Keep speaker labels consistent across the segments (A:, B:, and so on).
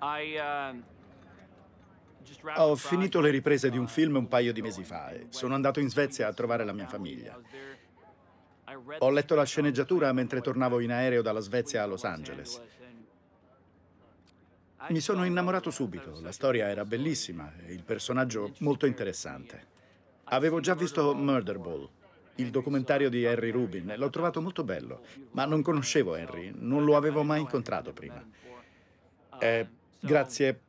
A: Uh, Ho finito le riprese di un uh, film un paio di mesi fa e sono andato in Svezia a trovare la mia famiglia. Ho letto la sceneggiatura mentre tornavo in aereo dalla Svezia a Los Angeles. Mi sono innamorato subito, la storia era bellissima e il personaggio molto interessante. Avevo già visto Murder Ball, il documentario di Henry Rubin, l'ho trovato molto bello, ma non conoscevo Henry, non lo avevo mai incontrato prima. È Grazie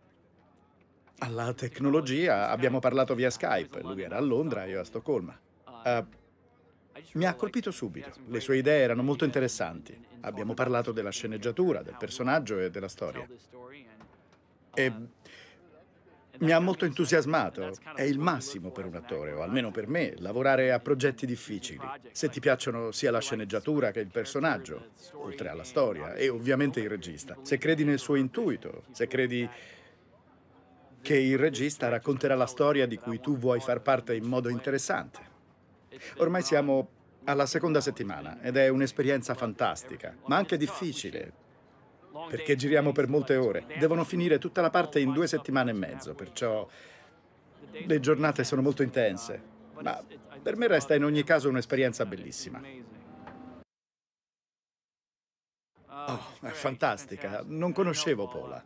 A: alla tecnologia abbiamo parlato via Skype, lui era a Londra, io a Stoccolma. Uh, mi ha colpito subito, le sue idee erano molto interessanti. Abbiamo parlato della sceneggiatura, del personaggio e della storia. E mi ha molto entusiasmato. È il massimo per un attore, o almeno per me, lavorare a progetti difficili. Se ti piacciono sia la sceneggiatura che il personaggio, oltre alla storia, e ovviamente il regista. Se credi nel suo intuito, se credi che il regista racconterà la storia di cui tu vuoi far parte in modo interessante. Ormai siamo alla seconda settimana ed è un'esperienza fantastica, ma anche difficile, perché giriamo per molte ore. Devono finire tutta la parte in due settimane e mezzo, perciò le giornate sono molto intense, ma per me resta in ogni caso un'esperienza bellissima. Oh, è fantastica, non conoscevo Paula.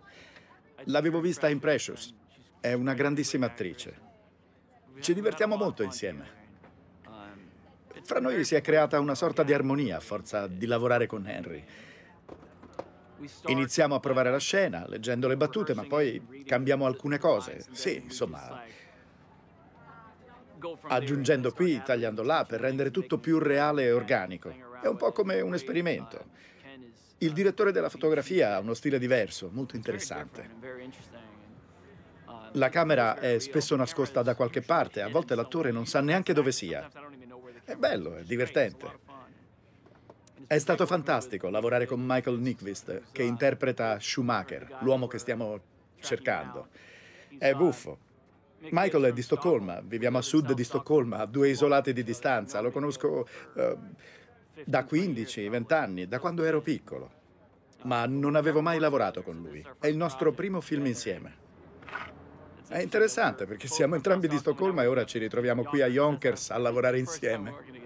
A: L'avevo vista in Precious, è una grandissima attrice. Ci divertiamo molto insieme. Fra noi si è creata una sorta di armonia a forza di lavorare con Henry. Iniziamo a provare la scena, leggendo le battute, ma poi cambiamo alcune cose. Sì, insomma, aggiungendo qui, tagliando là, per rendere tutto più reale e organico. È un po' come un esperimento. Il direttore della fotografia ha uno stile diverso, molto interessante. La camera è spesso nascosta da qualche parte, a volte l'attore non sa neanche dove sia. È bello, è divertente. È stato fantastico lavorare con Michael Nyquist, che interpreta Schumacher, l'uomo che stiamo cercando. È buffo. Michael è di Stoccolma, viviamo a sud di Stoccolma, a due isolate di distanza. Lo conosco eh, da 15-20 anni, da quando ero piccolo. Ma non avevo mai lavorato con lui. È il nostro primo film insieme. È interessante perché siamo entrambi di Stoccolma e ora ci ritroviamo qui a Yonkers a lavorare insieme.